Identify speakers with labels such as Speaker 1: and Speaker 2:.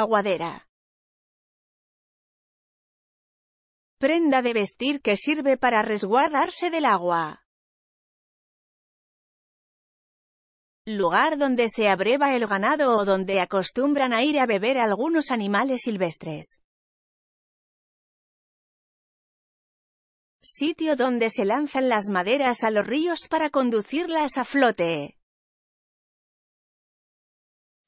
Speaker 1: aguadera.
Speaker 2: Prenda de vestir que sirve para resguardarse del agua. Lugar donde se abreva el ganado o donde acostumbran a ir a beber algunos animales silvestres. Sitio donde se lanzan las maderas a los ríos para conducirlas a flote.